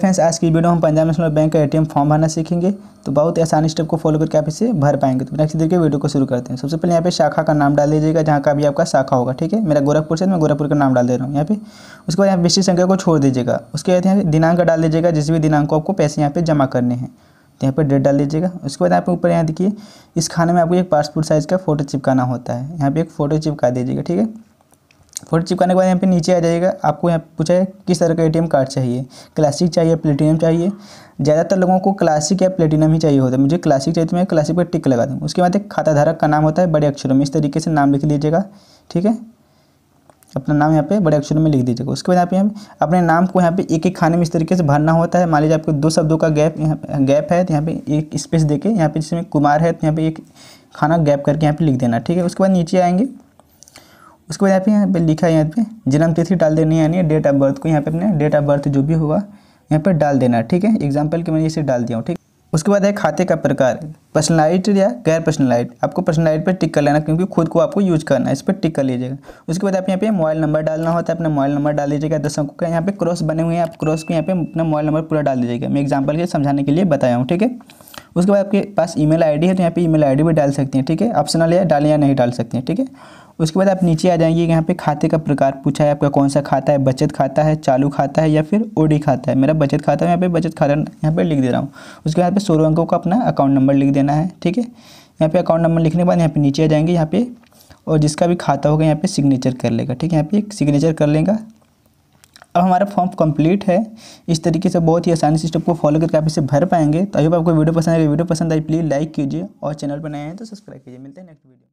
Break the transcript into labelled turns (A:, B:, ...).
A: friends आज की video हम पंजाब नेशनल बैंक का एटीएम फॉर्म भरना सीखेंगे तो बहुत ही आसान स्टेप को फॉलो करके आप इसे भर पाएंगे तो नेक्स्ट देखिए वीडियो को शुरू करते हैं सबसे पहले यहाँ पे शाखा का नाम डाल दीजिएगा जहाँ का भी आपका शाखा होगा ठीक है मेरा गोरखपुर से मैं गोरखपुर का नाम डाल दे रहा हूँ यहाँ पे उसके बाद यहाँ विशेष संख्या को छोड़ दीजिएगा उसके बाद यहाँ दिनांक डाल दीजिएगा जिस भी दिनांक को आपको पैसे यहाँ पर जमा करने हैं तो यहाँ पर डेट डाल दीजिएगा उसके बाद यहाँ पे ऊपर यहाँ देखिए इस खाने में आपको एक पासपोर्ट साइज़ का फोटो चिपकाना होता है यहाँ पर एक फोटो चिपका दीजिएगा ठीक है फोटो चिपकाने के बाद यहाँ पे नीचे आ जाएगा आपको यहाँ पूछा है किस तरह का एटीएम कार्ड चाहिए क्लासिक चाहिए प्लेटिनम चाहिए ज़्यादातर लोगों को क्लासिक या प्लेटिनम ही चाहिए होता है मुझे क्लासिक चाहिए तो मैं क्लासिक पर टिक लगा दूँ उसके बाद एक खाता धारक का नाम होता है बड़े अक्षरों में इस तरीके से नाम लिख लीजिएगा ठीक है अपना नाम यहाँ पे बड़े अक्षरों में लिख दीजिएगा उसके बाद यहाँ पे हम अपने नाम को यहाँ पे एक एक खाने में इस तरीके से भरना होता है मान लीजिए आपको दो शब्दों का गैप यहाँ गैप है तो यहाँ पे एक स्पेस देके यहाँ पे जिसमें कुमार है तो यहाँ पे एक खाना गैप करके यहाँ पे लिख देना ठीक है उसके बाद नीचे आएंगे उसके बाद यहाँ पे यहाँ पे लिखा है यहाँ पे जन्म तिथि डाल देनी है यानी डेट ऑफ बर्थ को यहाँ पे अपने डेट ऑफ बर्थ जो भी हुआ यहाँ पे डाल देना ठीक है एग्जाम्पल के मैंने इसे डाल दिया हूँ ठीक उसके बाद है खाते का प्रकार पर्सनलाइट या गैर पर्सनलाइट आपको पर्सनलाइट पर टिक कर लेना क्योंकि खुद को आपको यूज करना है इस पर टिक कर लीजिएगा उसके बाद आप यहाँ पे मोबाइल नंबर डालना होता है अपना मोबाइल नंबर डाल दीजिएगा अंकों तो का यहाँ पे क्रॉस बने हुए हैं आप क्रॉस को यहाँ पे अपना मोबाइल नंबर पूरा डाल दीजिएगा मैं एग्जाम्पल के समझाने के लिए बताया हूँ ठीक है उसके बाद आपके पास ईमेल आईडी है तो यहाँ पे ईमेल आईडी भी डाल सकते हैं ठीक है ऑप्शनल है डालें या नहीं डाल सकते हैं ठीक है उसके बाद आप नीचे आ जाएंगे यहाँ पे खाते का प्रकार पूछा है आपका कौन सा खाता है बचत खाता है चालू खाता है या फिर ओडी खाता है मेरा बचत खाता है यहाँ पे बचत खाता यहाँ पे लिख दे रहा हूँ उसके बाद पे सोलह अंकों का अपना अकाउंट नंबर लिख देना है ठीक है यहाँ पे अकाउंट नंबर लिखने के बाद यहाँ पर नीचे आ जाएंगे यहाँ पे और जिसका भी खाता होगा यहाँ पे सिग्नेचर कर लेगा ठीक है यहाँ पे सिग्नेचर कर लेगा अब हमारा फॉर्म कंप्लीट है इस तरीके से बहुत ही आसानी से स्टेप को फॉलो करके आप इसे भर पाएंगे तो आई होप आपको वीडियो पसंद आएगा वीडियो पसंद आई प्लीज़ लाइक कीजिए और चैनल पर नए हैं तो सब्सक्राइब कीजिए मिलते हैं नेक्स्ट वीडियो